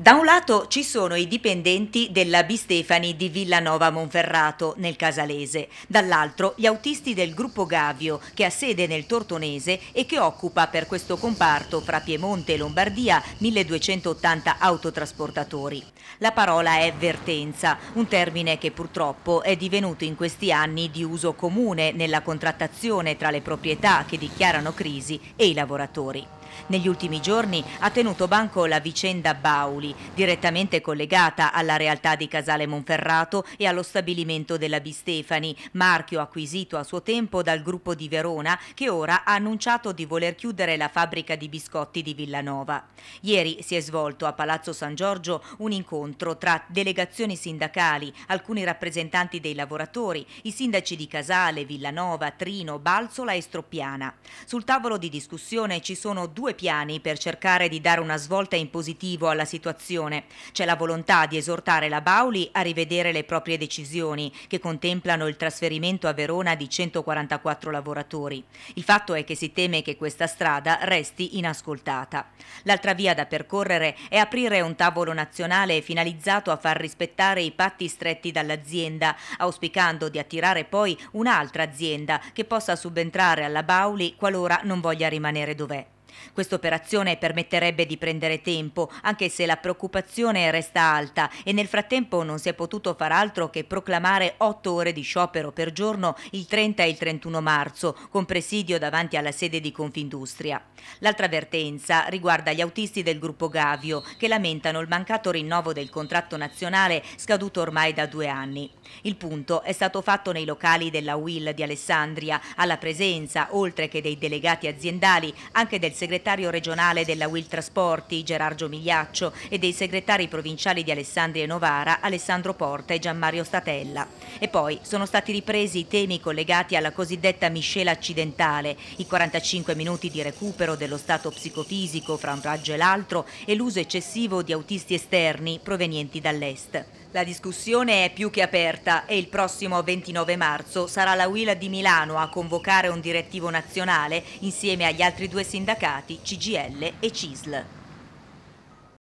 Da un lato ci sono i dipendenti della Bistefani di Villanova Monferrato nel Casalese, dall'altro gli autisti del gruppo Gavio che ha sede nel Tortonese e che occupa per questo comparto fra Piemonte e Lombardia 1280 autotrasportatori. La parola è vertenza, un termine che purtroppo è divenuto in questi anni di uso comune nella contrattazione tra le proprietà che dichiarano crisi e i lavoratori. Negli ultimi giorni ha tenuto banco la vicenda Bauli, direttamente collegata alla realtà di Casale Monferrato e allo stabilimento della Bistefani, marchio acquisito a suo tempo dal gruppo di Verona che ora ha annunciato di voler chiudere la fabbrica di biscotti di Villanova. Ieri si è svolto a Palazzo San Giorgio un incontro tra delegazioni sindacali, alcuni rappresentanti dei lavoratori, i sindaci di Casale, Villanova, Trino, Balzola e Stroppiana. Sul tavolo di discussione ci sono due due piani per cercare di dare una svolta in positivo alla situazione. C'è la volontà di esortare la Bauli a rivedere le proprie decisioni, che contemplano il trasferimento a Verona di 144 lavoratori. Il fatto è che si teme che questa strada resti inascoltata. L'altra via da percorrere è aprire un tavolo nazionale finalizzato a far rispettare i patti stretti dall'azienda, auspicando di attirare poi un'altra azienda che possa subentrare alla Bauli qualora non voglia rimanere dov'è. Quest'operazione permetterebbe di prendere tempo, anche se la preoccupazione resta alta e nel frattempo non si è potuto far altro che proclamare otto ore di sciopero per giorno il 30 e il 31 marzo, con presidio davanti alla sede di Confindustria. L'altra avvertenza riguarda gli autisti del gruppo Gavio, che lamentano il mancato rinnovo del contratto nazionale scaduto ormai da due anni. Il punto è stato fatto nei locali della UIL di Alessandria, alla presenza, oltre che dei delegati aziendali, anche del segretario regionale della Will Trasporti Gerardo Migliaccio e dei segretari provinciali di Alessandria e Novara Alessandro Porta e Gianmario Statella. E poi sono stati ripresi i temi collegati alla cosiddetta miscela accidentale, i 45 minuti di recupero dello stato psicofisico fra un raggio e l'altro e l'uso eccessivo di autisti esterni provenienti dall'est. La discussione è più che aperta e il prossimo 29 marzo sarà la Willa di Milano a convocare un direttivo nazionale insieme agli altri due sindacati sindacati CGL e CISL.